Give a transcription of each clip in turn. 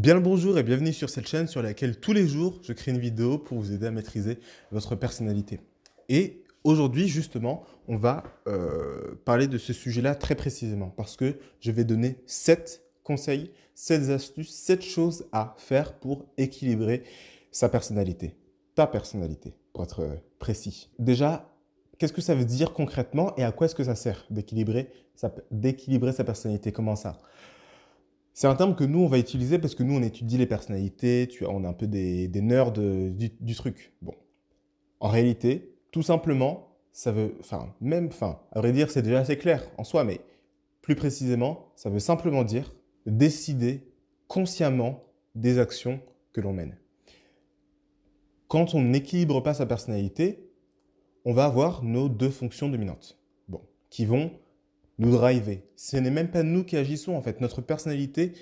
Bien le bonjour et bienvenue sur cette chaîne sur laquelle tous les jours je crée une vidéo pour vous aider à maîtriser votre personnalité. Et aujourd'hui justement, on va euh, parler de ce sujet-là très précisément parce que je vais donner 7 conseils, 7 astuces, 7 choses à faire pour équilibrer sa personnalité, ta personnalité pour être euh, précis. Déjà, qu'est-ce que ça veut dire concrètement et à quoi est-ce que ça sert d'équilibrer sa personnalité Comment ça c'est un terme que nous, on va utiliser parce que nous, on étudie les personnalités, tu, on est un peu des, des nerds du, truc. Bon. En réalité, tout simplement, ça veut. Enfin, même. Enfin, à vrai dire, c'est déjà assez clair en soi, mais plus précisément, ça veut simplement dire décider consciemment des actions que l'on mène. Quand on n'équilibre pas sa personnalité, on va avoir nos deux fonctions dominantes. Bon. Qui vont nous driver. Ce n'est même pas nous qui agissons, en fait. Notre personnalité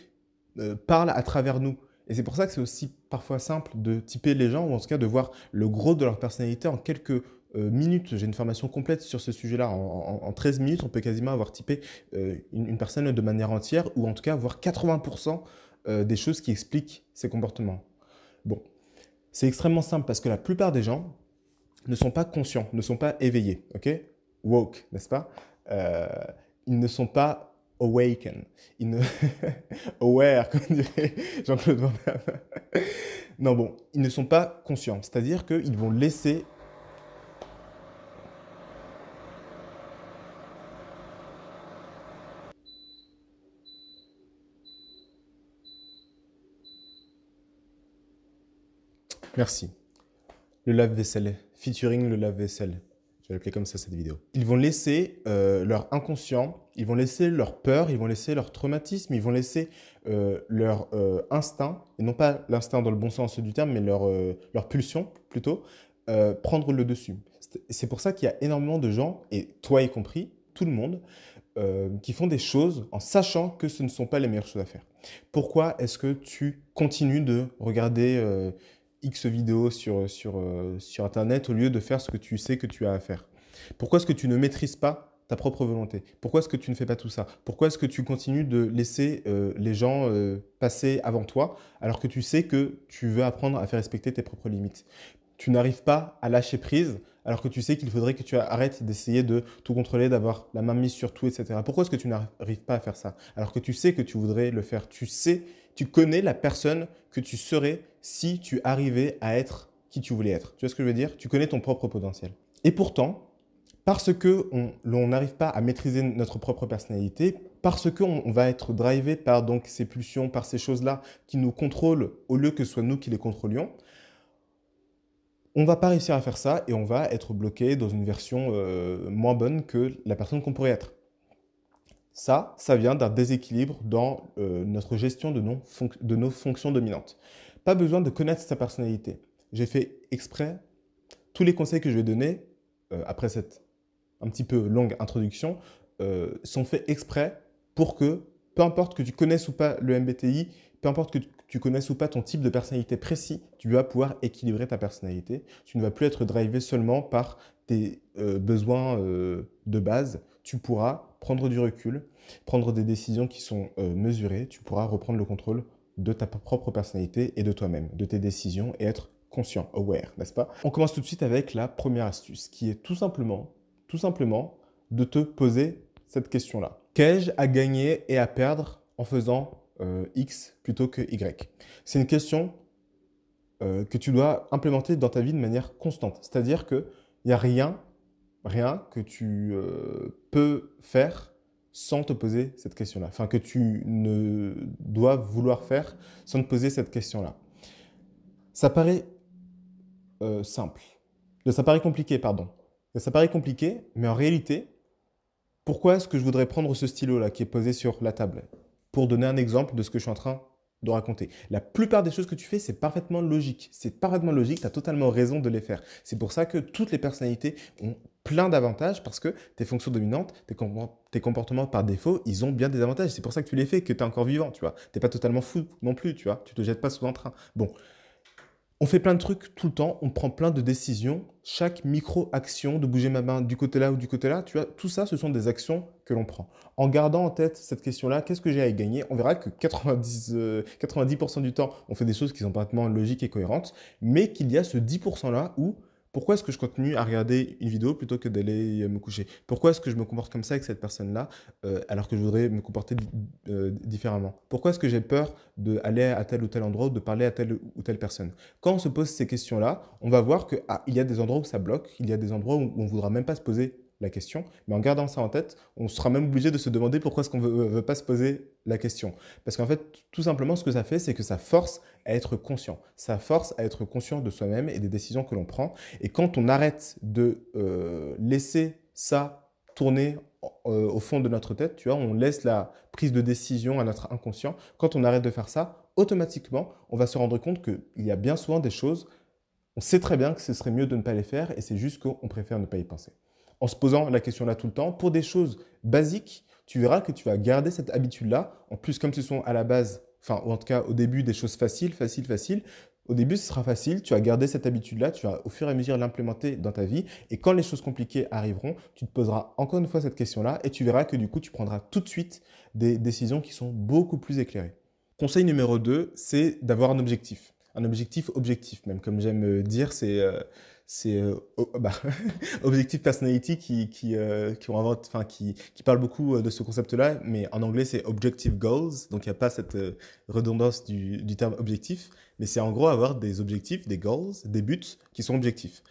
euh, parle à travers nous. Et c'est pour ça que c'est aussi parfois simple de typer les gens, ou en tout cas de voir le gros de leur personnalité en quelques euh, minutes. J'ai une formation complète sur ce sujet-là. En, 13 minutes, on peut quasiment avoir typé euh, une, une, personne de manière entière, ou en tout cas avoir 80% des choses qui expliquent ses comportements. Bon, c'est extrêmement simple parce que la plupart des gens ne sont pas conscients, ne sont pas éveillés, ok Woke, n'est-ce pas ils ne sont pas awaken, ils ne aware, comme dirait Jean-Claude Van Damme. non, bon, ils ne sont pas conscients, c'est-à-dire qu'ils vont laisser Merci. Le lave-vaisselle, featuring le lave-vaisselle. Je vais l'appeler comme ça cette vidéo. Ils vont laisser euh, leur inconscient, ils vont laisser leur peur, ils vont laisser leur traumatisme, ils vont laisser euh, leur euh, instinct, et non pas l'instinct dans le bon sens du terme, mais leur, leur pulsion plutôt, prendre le dessus. C'est pour ça qu'il y a énormément de gens, et toi y compris, tout le monde, qui font des choses en sachant que ce ne sont pas les meilleures choses à faire. Pourquoi est-ce que tu continues de regarder X vidéos sur, sur, sur Internet au lieu de faire ce que tu sais que tu as à faire Pourquoi est-ce que tu ne maîtrises pas ta propre volonté Pourquoi est-ce que tu ne fais pas tout ça Pourquoi est-ce que tu continues de laisser les gens passer avant toi alors que tu sais que tu veux apprendre à faire respecter tes propres limites Tu n'arrives pas à lâcher prise alors que tu sais qu'il faudrait que tu arrêtes d'essayer de tout contrôler, d'avoir la main mise sur tout, etc. Pourquoi est-ce que tu n'arrives pas à faire ça alors que tu sais que tu voudrais le faire Tu sais tu connais la personne que tu serais si tu arrivais à être qui tu voulais être. Tu vois ce que je veux dire Tu connais ton propre potentiel. Et pourtant, parce que l'on n'arrive pas à maîtriser notre propre personnalité, parce qu'on va être drivé par donc ces pulsions, par ces choses-là qui nous contrôlent au lieu que ce soit nous qui les contrôlions, on va pas réussir à faire ça et on va être bloqué dans une version euh, moins bonne que la personne qu'on pourrait être. Ça, ça vient d'un déséquilibre dans euh, notre gestion de nos, fonctions dominantes. Pas besoin de connaître sa personnalité. J'ai fait exprès tous les conseils que je vais donner euh, après cette un petit peu longue introduction euh, sont faits exprès pour que, peu importe que tu connaisses ou pas le MBTI, peu importe que tu connaisses ou pas ton type de personnalité précis, tu vas pouvoir équilibrer ta personnalité. Tu ne vas plus être drivé seulement par tes besoins de base, tu pourras prendre du recul, prendre des décisions qui sont euh, mesurées, tu pourras reprendre le contrôle de ta propre personnalité et de toi-même, de tes décisions et être conscient, aware, n'est-ce pas On commence tout de suite avec la première astuce qui est tout simplement, tout simplement de te poser cette question-là. Qu'ai-je à gagner et à perdre en faisant euh, X plutôt que Y C'est une question euh, que tu dois implémenter dans ta vie de manière constante. C'est-à-dire qu'il n'y a rien rien que tu euh, peux faire sans te poser cette question-là, enfin que tu ne dois vouloir faire sans te poser cette question-là. Ça paraît euh, simple, ça paraît compliqué, pardon. Ça paraît compliqué, mais en réalité, pourquoi est-ce que je voudrais prendre ce stylo-là qui est posé sur la table Pour donner un exemple de ce que je suis en train de raconter. La plupart des choses que tu fais, c'est parfaitement logique. C'est parfaitement logique, tu as totalement raison de les faire. C'est pour ça que toutes les personnalités ont plein d'avantages parce que tes fonctions dominantes, tes, comportements par défaut, ils ont bien des avantages. C'est pour ça que tu les fais, que tu es encore vivant, tu vois. T'es pas totalement fou non plus, tu vois. Tu te jettes pas sous un train. Bon. On fait plein de trucs tout le temps, on prend plein de décisions. Chaque micro-action de bouger ma main du côté là ou du côté là, tu vois, tout ça, ce sont des actions que l'on prend. En gardant en tête cette question-là, qu'est-ce que j'ai à y gagner On verra que 90, 90 euh, du temps, on fait des choses qui sont parfaitement logiques et cohérentes, mais qu'il y a ce 10%-là où pourquoi est-ce que je continue à regarder une vidéo plutôt que d'aller euh, me coucher Pourquoi est-ce que je me comporte comme ça avec cette personne-là euh, alors que je voudrais me comporter euh, différemment Pourquoi est-ce que j'ai peur d'aller à tel ou tel endroit ou de parler à telle ou telle personne Quand on se pose ces questions-là, on va voir qu'il ah, y a des endroits où ça bloque, il y a des endroits où on ne voudra même pas se poser la question. Mais en gardant ça en tête, on sera même obligé de se demander pourquoi est-ce qu'on ne veut, pas se poser la question. Parce qu'en fait, tout simplement, ce que ça fait, c'est que ça force à être conscient. Ça force à être conscient de soi-même et des décisions que l'on prend. Et quand on arrête de euh, laisser ça tourner euh, au fond de notre tête, tu vois, on laisse la prise de décision à notre inconscient. Quand on arrête de faire ça, automatiquement, on va se rendre compte qu'il y a bien souvent des choses on sait très bien que ce serait mieux de ne pas les faire et c'est juste qu'on préfère ne pas y penser en se posant la question là tout le temps. Pour des choses basiques, tu verras que tu vas garder cette habitude-là. En plus, comme ce sont à la base, enfin, ou en tout cas au début, des choses faciles, faciles, faciles, au début, ce sera facile, tu vas garder cette habitude-là, tu vas au fur et à mesure l'implémenter dans ta vie, et quand les choses compliquées arriveront, tu te poseras encore une fois cette question-là, et tu verras que du coup, tu prendras tout de suite des décisions qui sont beaucoup plus éclairées. Conseil numéro 2, c'est d'avoir un objectif. Un objectif objectif, même comme j'aime euh, dire, c'est... Euh, c'est euh, bah, Objective Personality qui qui euh, enfin, qui parle beaucoup euh, de ce concept-là, mais en anglais c'est Objective Goals, donc il n'y a pas cette redondance du, terme objectif, mais c'est en gros avoir des objectifs, des goals, des buts qui sont objectifs.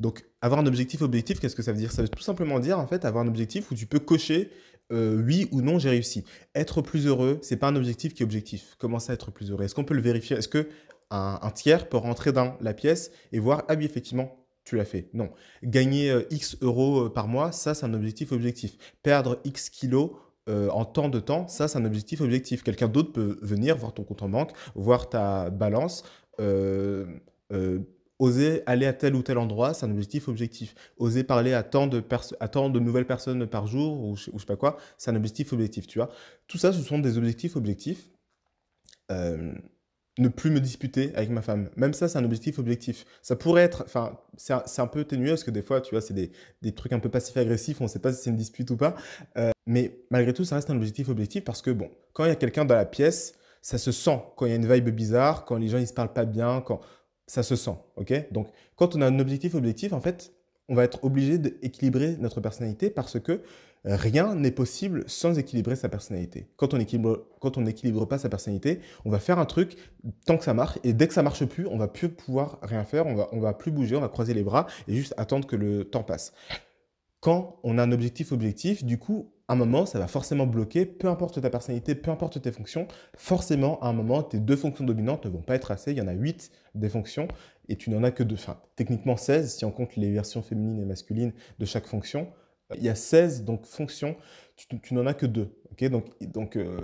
Donc avoir un objectif objectif, qu'est-ce que ça veut dire Ça veut tout simplement dire en fait avoir un objectif où tu peux cocher oui ou non j'ai réussi. Être plus heureux, c'est pas un objectif qui est objectif. Comment à être plus heureux Est-ce qu'on peut le vérifier Est-ce que un, tiers peut rentrer dans la pièce et voir, ah oui, effectivement, tu l'as fait. Non. Gagner euh, X euros euh, par mois, ça, c'est un objectif objectif. Perdre X kilos euh, en temps de temps, ça, c'est un objectif objectif. Quelqu'un d'autre peut venir voir ton compte en banque, voir ta balance. oser aller à tel ou tel endroit, c'est un objectif objectif. Oser parler à tant de, à tant de nouvelles personnes par jour ou je, ou sais pas quoi, c'est un objectif objectif, tu vois. Tout ça, ce sont des objectifs objectifs. Euh, ne plus me disputer avec ma femme. Même ça, c'est un objectif objectif. Ça pourrait être, enfin, c'est un, peu ténueux parce que des fois, tu vois, c'est des, trucs un peu passif-agressifs, on ne sait pas si c'est une dispute ou pas. Euh, mais malgré tout, ça reste un objectif objectif parce que, bon, quand il y a quelqu'un dans la pièce, ça se sent. Quand il y a une vibe bizarre, quand les gens, ils se parlent pas bien, quand ça se sent, ok Donc, quand on a un objectif objectif, en fait, on va être obligé d'équilibrer notre personnalité parce que Rien n'est possible sans équilibrer sa personnalité. Quand on quand on n'équilibre pas sa personnalité, on va faire un truc tant que ça marche, et dès que ça marche plus, on va plus pouvoir rien faire, on va, va plus bouger, on va croiser les bras et juste attendre que le temps passe. Quand on a un objectif objectif, du coup, à un moment, ça va forcément bloquer, peu importe ta personnalité, peu importe tes fonctions, forcément, à un moment, tes deux fonctions dominantes ne vont pas être assez. Il y en a huit des fonctions et tu n'en as que deux. techniquement 16 si on compte les versions féminines et masculines de chaque fonction. Il y a 16 donc, fonctions, tu, n'en as que deux. donc, donc euh,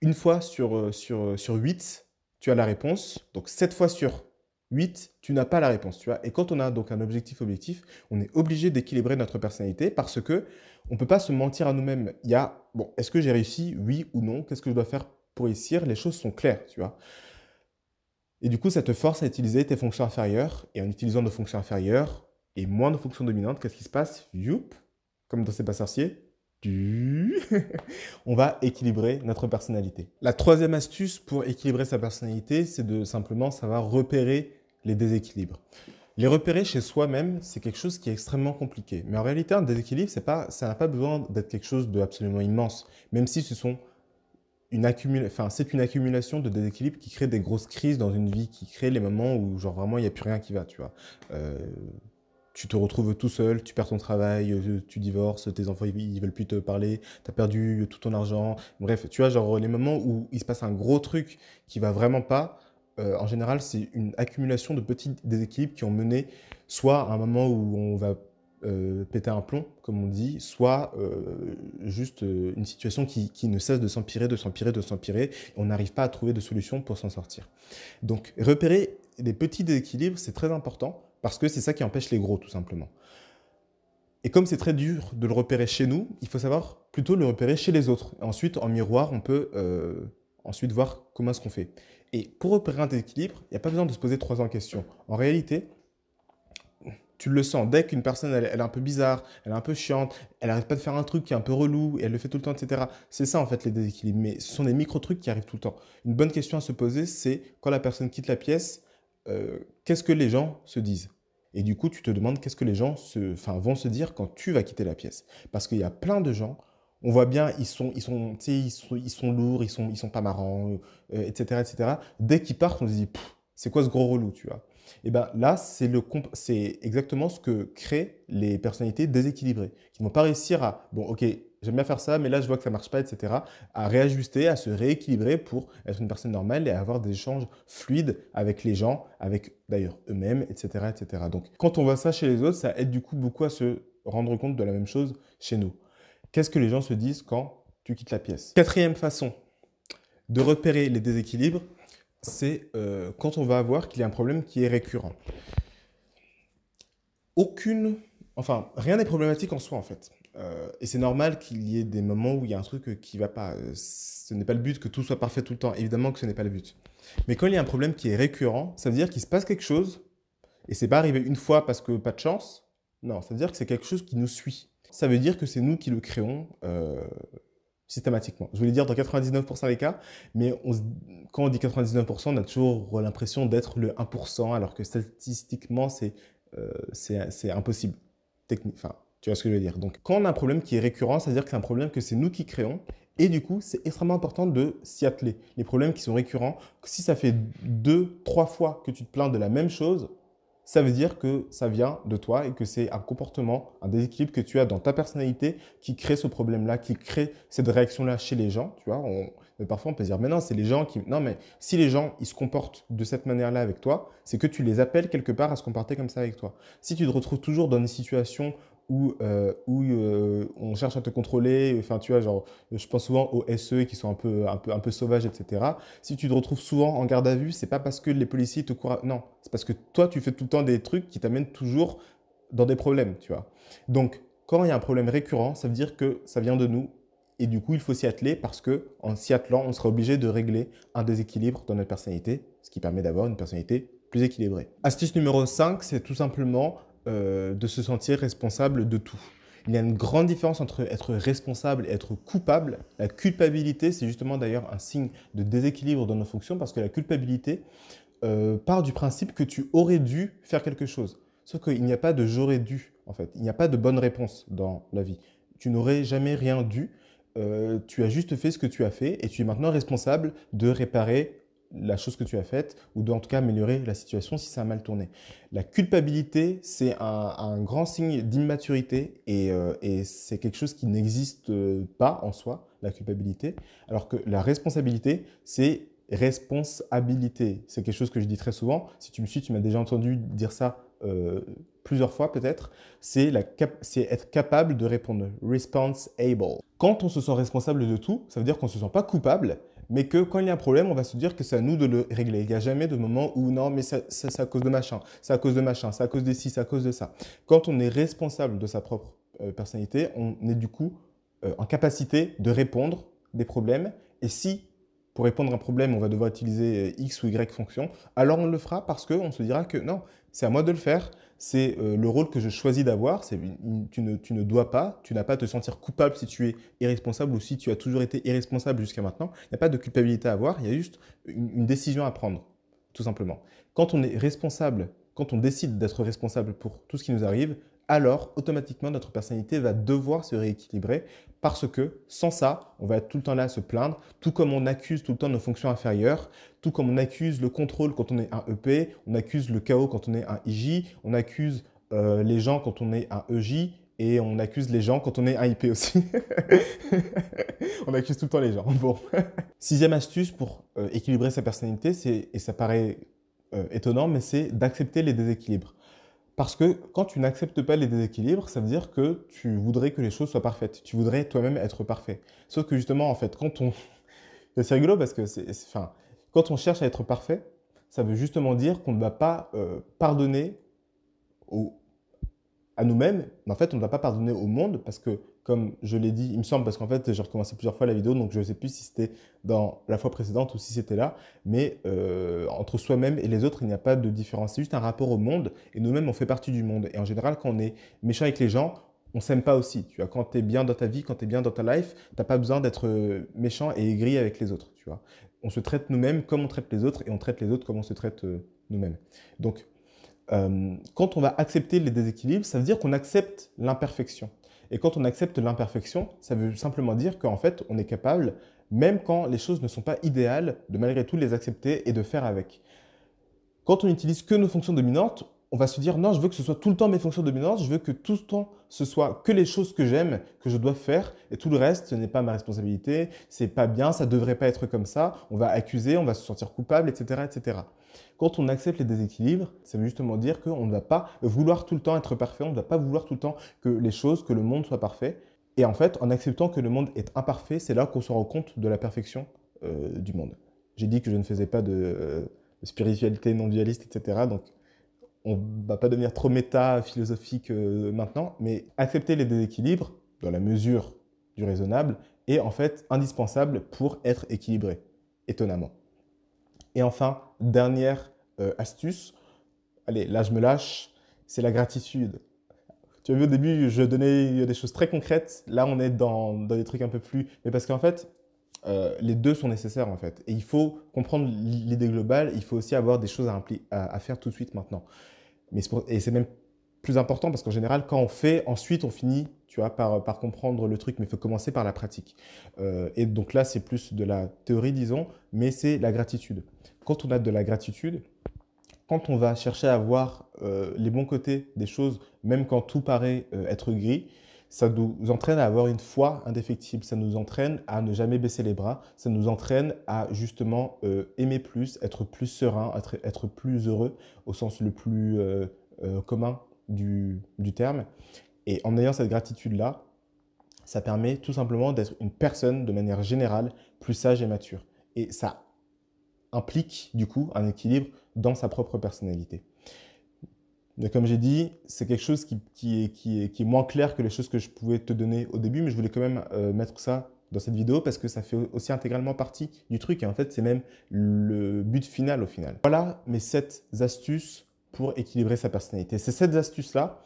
une fois sur, euh, sur, euh, sur 8, tu as la réponse. Donc 7 fois sur 8, tu n'as pas la réponse. Tu Et quand on a donc un objectif objectif, on est obligé d'équilibrer notre personnalité parce que on peut pas se mentir à nous-mêmes. Il bon, est-ce que j'ai réussi Oui ou non Qu'est-ce que je dois faire pour réussir Les choses sont claires, tu vois et du coup, ça te force à utiliser tes fonctions inférieures. Et en utilisant nos fonctions inférieures, et moins de fonctions dominantes, qu'est-ce qui se passe Youp Comme dans ces pas sorcier, on va équilibrer notre personnalité. La troisième astuce pour équilibrer sa personnalité, c'est de simplement savoir repérer les déséquilibres. Les repérer chez soi-même, c'est quelque chose qui est extrêmement compliqué. Mais en réalité, un déséquilibre, c'est pas, ça n'a pas besoin d'être quelque chose d'absolument immense, même si ce sont une enfin, c'est une accumulation de déséquilibres qui crée des grosses crises dans une vie, qui crée les moments où genre vraiment il n'y a plus rien qui va, tu vois. Euh, tu te retrouves tout seul, tu perds ton travail, euh, tu divorces, tes enfants ils veulent plus te parler, tu as perdu euh, tout ton argent. Bref, tu vois, genre les moments où il se passe un gros truc qui va vraiment pas, euh, en général, c'est une accumulation de petits déséquilibres qui ont mené soit à un moment où on va péter un plomb, comme on dit, soit juste une situation qui, qui, ne cesse de s'empirer, de s'empirer, de s'empirer. On n'arrive pas à trouver de solution pour s'en sortir. Donc, repérer les petits déséquilibres, c'est très important parce que c'est ça qui empêche les gros, tout simplement. Et comme c'est très dur de le repérer chez nous, il faut savoir plutôt le repérer chez les autres. Et ensuite, en miroir, on peut euh, ensuite voir comment est-ce qu'on fait. Et pour repérer un déséquilibre, il n'y a pas besoin de se poser trois ans questions. En réalité, tu le sens. Dès qu'une personne, elle, est un peu bizarre, elle est un peu chiante, elle n'arrête pas de faire un truc qui est un peu relou, et elle le fait tout le temps, etc. C'est ça, en fait, les déséquilibres. Mais ce sont des micro-trucs qui arrivent tout le temps. Une bonne question à se poser, c'est quand la personne quitte la pièce, euh, qu'est-ce que les gens se disent Et du coup, tu te demandes qu'est-ce que les gens se, vont se dire quand tu vas quitter la pièce. Parce qu'il y a plein de gens, on voit bien, ils sont, ils sont, ils sont, lourds, ils sont, ils sont pas marrants, etc., euh, etc. Dès qu'ils partent, on se dit, c'est quoi ce gros relou, tu vois et eh bien là, c'est exactement ce que créent les personnalités déséquilibrées, qui ne vont pas réussir à, bon, ok, j'aime bien faire ça, mais là je vois que ça marche pas, etc. À réajuster, à se rééquilibrer pour être une personne normale et avoir des échanges fluides avec les gens, avec d'ailleurs eux-mêmes, etc., etc. Donc quand on voit ça chez les autres, ça aide du coup beaucoup à se rendre compte de la même chose chez nous. Qu'est-ce que les gens se disent quand tu quittes la pièce Quatrième façon de repérer les déséquilibres, c'est euh, quand on va avoir qu'il y a un problème qui est récurrent. Aucune, enfin, rien n'est problématique en soi en fait. Euh, et c'est normal qu'il y ait des moments où il y a un truc euh, qui ne va pas. Euh, ce n'est pas le but que tout soit parfait tout le temps. Évidemment que ce n'est pas le but. Mais quand il y a un problème qui est récurrent, ça veut dire qu'il se passe quelque chose. Et c'est pas arrivé une fois parce que pas de chance. Non, ça veut dire que c'est quelque chose qui nous suit. Ça veut dire que c'est nous qui le créons systématiquement. Je voulais dire dans 99% des cas, mais quand on dit 99%, on a toujours l'impression d'être le 1%, alors que statistiquement, c'est impossible. Tu vois ce que je veux dire Donc, quand on a un problème qui est récurrent, c'est-à-dire que c'est un problème que c'est nous qui créons, et du coup, c'est extrêmement important de s'y atteler. Les problèmes qui sont récurrents, si ça fait deux, trois fois que tu te plains de la même chose, ça veut dire que ça vient de toi et que c'est un comportement, un déséquilibre que tu as dans ta personnalité qui crée ce problème-là, qui crée cette réaction-là chez les gens. Tu vois, on, parfois on peut se dire, mais non, c'est les gens qui. Non, mais si les gens ils se comportent de cette manière-là avec toi, c'est que tu les appelles quelque part à se comporter comme ça avec toi. Si tu te retrouves toujours dans une situation où, euh, euh, on cherche à te contrôler. Enfin, tu vois, genre, je pense souvent aux SE qui sont un peu, un peu, un peu sauvages, etc. Si tu te retrouves souvent en garde à vue, c'est pas parce que les policiers te courent. Non, c'est parce que toi, tu fais tout le temps des trucs qui t'amènent toujours dans des problèmes, tu vois. Donc, quand il y a un problème récurrent, ça veut dire que ça vient de nous. Et du coup, il faut s'y atteler parce que en s'y attelant, on sera obligé de régler un déséquilibre dans notre personnalité, ce qui permet d'avoir une personnalité plus équilibrée. Astuce numéro 5, c'est tout simplement euh, de se sentir responsable de tout. Il y a une grande différence entre être responsable et être coupable. La culpabilité, c'est justement d'ailleurs un signe de déséquilibre dans nos fonctions parce que la culpabilité euh, part du principe que tu aurais dû faire quelque chose. Sauf qu'il n'y a pas de j'aurais dû, en fait. Il n'y a pas de bonne réponse dans la vie. Tu n'aurais jamais rien dû. Euh, tu as juste fait ce que tu as fait et tu es maintenant responsable de réparer la chose que tu as faite ou de, en tout cas améliorer la situation si ça a mal tourné. La culpabilité, c'est un, grand signe d'immaturité euh, et, c'est quelque chose qui n'existe euh, pas en soi, la culpabilité, alors que la responsabilité, c'est responsabilité. C'est quelque chose que je dis très souvent. Si tu me suis, tu m'as déjà entendu dire ça euh, plusieurs fois peut-être, c'est être capable de répondre response able. Quand on se sent responsable de tout, ça veut dire qu'on ne se sent pas coupable, mais que quand il y a un problème, on va se dire que c'est à nous de le régler. Il n'y a jamais de moment où non, mais c'est à cause de machin, c'est à cause de machin, c'est à cause de ci, c'est à cause de ça. Quand on est responsable de sa propre euh, personnalité, on est du coup euh, en capacité de répondre des problèmes. Et si pour répondre à un problème, on va devoir utiliser euh, X ou Y fonction, alors on le fera parce qu'on se dira que non, c'est à moi de le faire, c'est euh, le rôle que je choisis d'avoir, tu ne, tu ne dois pas, tu n'as pas à te sentir coupable si tu es irresponsable ou si tu as toujours été irresponsable jusqu'à maintenant, il n'y a pas de culpabilité à avoir, il y a juste une décision à prendre, tout simplement. Quand on est responsable, quand on décide d'être responsable pour tout ce qui nous arrive, alors automatiquement notre personnalité va devoir se rééquilibrer parce que sans ça, on va être tout le temps là à se plaindre, tout comme on accuse tout le temps nos fonctions inférieures, tout comme on accuse le contrôle quand on est un EP, on accuse le chaos quand on est un IJ, on accuse euh, les gens quand on est un EJ, et on accuse les gens quand on est un IP aussi. on accuse tout le temps les gens. Bon. Sixième astuce pour euh, équilibrer sa personnalité, et ça paraît euh, étonnant, mais c'est d'accepter les déséquilibres. Parce que quand tu n'acceptes pas les déséquilibres, ça veut dire que tu voudrais que les choses soient parfaites. Tu voudrais toi-même être parfait. Sauf que justement, en fait, quand on... c'est rigolo parce que c'est... Enfin, quand on cherche à être parfait, ça veut justement dire qu'on ne va pas euh, pardonner à nous-mêmes. Mais en fait, on ne va pas pardonner au monde parce que comme je l'ai dit, il me semble, parce qu'en fait, j'ai recommencé plusieurs fois la vidéo, donc je ne sais plus si c'était dans la fois précédente ou si c'était là, mais euh, entre soi-même et les autres, il n'y a pas de différence. C'est juste un rapport au monde, et nous-mêmes, on fait partie du monde. Et en général, quand on est méchant avec les gens, on s'aime pas aussi. Tu vois, quand tu es bien dans ta vie, quand tu es bien dans ta life, tu pas besoin d'être euh, méchant et aigri avec les autres. Tu vois. On se traite nous-mêmes comme on traite les autres, et on traite les autres comme on se traite euh, nous-mêmes. Donc, quand on va accepter les déséquilibres, ça veut dire qu'on accepte l'imperfection. Et quand on accepte l'imperfection, ça veut simplement dire qu'en fait, on est capable, même quand les choses ne sont pas idéales, de malgré tout les accepter et de faire avec. Quand on n'utilise que nos fonctions dominantes, on va se dire non, je veux que ce soit tout le temps mes fonctions dominantes, je veux que tout le temps ce soit que les choses que j'aime, que je dois faire, et tout le reste ce n'est pas ma responsabilité, c'est pas bien, ça devrait pas être comme ça, on va accuser, on va se sentir coupable, etc. etc. Quand on accepte les déséquilibres, ça veut justement dire qu'on ne va pas vouloir tout le temps être parfait, on ne va pas vouloir tout le temps que les choses, que le monde soit parfait. Et en fait, en acceptant que le monde est imparfait, c'est là qu'on se rend compte de la perfection euh, du monde. J'ai dit que je ne faisais pas de euh, spiritualité non dualiste, etc. Donc, on ne va pas devenir trop méta-philosophique maintenant, mais accepter les déséquilibres, dans la mesure du raisonnable, est en fait indispensable pour être équilibré, étonnamment. Et enfin, dernière euh, astuce, allez, là je me lâche, c'est la gratitude. Tu as vu au début, je donnais des choses très concrètes. Là, on est dans, dans des trucs un peu plus. Mais parce qu'en fait, euh, les deux sont nécessaires en fait. Et il faut comprendre l'idée globale, il faut aussi avoir des choses à, à, à faire tout de suite maintenant. Mais et c'est même plus important parce qu'en général, quand on fait, ensuite on finit, tu vois, par, par comprendre le truc, mais il faut commencer par la pratique. Euh, et donc là, c'est plus de la théorie, disons, mais c'est la gratitude. Quand on a de la gratitude, quand on va chercher à voir euh, les bons côtés des choses, même quand tout paraît euh, être gris, ça nous entraîne à avoir une foi indéfectible, ça nous entraîne à ne jamais baisser les bras, ça nous entraîne à justement aimer plus, être plus serein, être, être, plus heureux au sens le plus commun du, terme. Et en ayant cette gratitude-là, ça permet tout simplement d'être une personne de manière générale plus sage et mature. Et ça implique du coup un équilibre dans sa propre personnalité. Mais comme j'ai dit, c'est quelque chose qui, est, qui, est, moins clair que les choses que je pouvais te donner au début, mais je voulais quand même euh, mettre ça dans cette vidéo parce que ça fait aussi intégralement partie du truc et en fait c'est même le but final au final. Voilà mes sept astuces pour équilibrer sa personnalité. C'est cette astuce-là,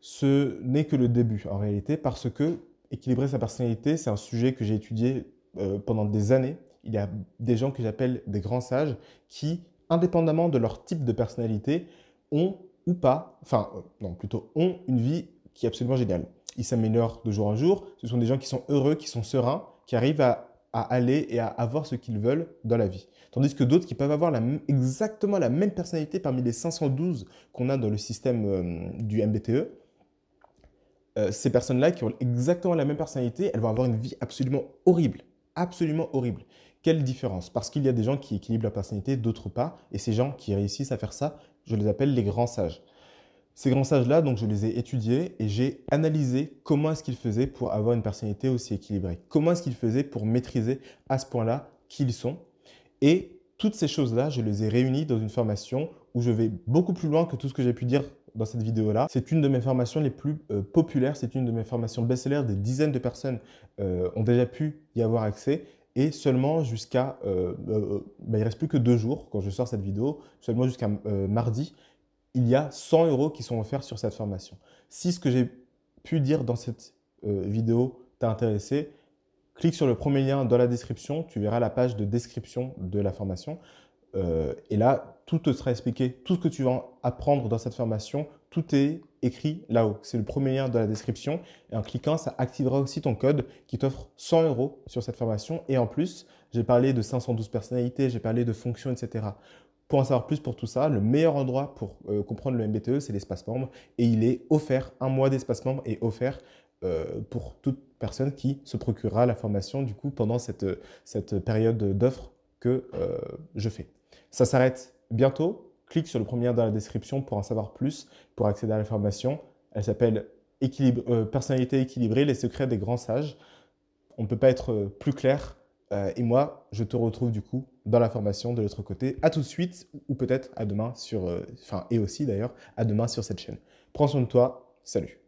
ce n'est que le début en réalité, parce que équilibrer sa personnalité, c'est un sujet que j'ai étudié euh, pendant des années. Il y a des gens que j'appelle des grands sages qui, indépendamment de leur type de personnalité, ont ou pas, enfin euh, non, plutôt ont une vie qui est absolument géniale. Ils s'améliorent de jour en jour. Ce sont des gens qui sont heureux, qui sont sereins, qui arrivent à à aller et à avoir ce qu'ils veulent dans la vie. Tandis que d'autres qui peuvent avoir exactement la même personnalité parmi les 512 qu'on a dans le système euh, du MBTE, euh, ces personnes-là qui ont exactement la même personnalité, elles vont avoir une vie absolument horrible. Absolument horrible. Quelle différence Parce qu'il y a des gens qui équilibrent la personnalité, d'autres pas. Et ces gens qui réussissent à faire ça, je les appelle les grands sages. Ces grands sages-là, donc je les ai étudiés et j'ai analysé comment est-ce qu'ils faisaient pour avoir une personnalité aussi équilibrée. Comment est-ce qu'ils faisaient pour maîtriser à ce point-là qui ils sont. Et toutes ces choses-là, je les ai réunies dans une formation où je vais beaucoup plus loin que tout ce que j'ai pu dire dans cette vidéo-là. C'est une de mes formations les plus euh, populaires, c'est une de mes formations best-sellers. Des dizaines de personnes euh, ont déjà pu y avoir accès. Et seulement jusqu'à... Euh, bah, il ne reste plus que deux jours quand je sors cette vidéo, seulement jusqu'à mardi, il y a 100 euros qui sont offerts sur cette formation. Si ce que j'ai pu dire dans cette euh, vidéo t'a intéressé, clique sur le premier lien dans la description, tu verras la page de description de la formation. Euh, et là, tout te sera expliqué, tout ce que tu vas apprendre dans cette formation, tout est écrit là-haut. C'est le premier lien dans la description. Et en cliquant, ça activera aussi ton code qui t'offre 100 euros sur cette formation. Et en plus, j'ai parlé de 512 personnalités, j'ai parlé de fonctions, etc. Pour en savoir plus pour tout ça, le meilleur endroit pour euh, comprendre le MBTE, c'est l'espace membre. Et il est offert, un mois d'espace membre est offert euh, pour toute personne qui se procurera la formation du coup pendant cette, cette période d'offre que euh, je fais. Ça s'arrête bientôt. Clique sur le premier dans la description pour en savoir plus, pour accéder à l'information. Elle s'appelle Personnalité équilibrée, les secrets des grands sages. On ne peut pas être plus clair euh, et moi, je te retrouve du coup dans la formation de l'autre côté. À tout de suite, ou peut-être à demain sur, euh, enfin, et aussi d'ailleurs, à demain sur cette chaîne. Prends soin de toi. Salut.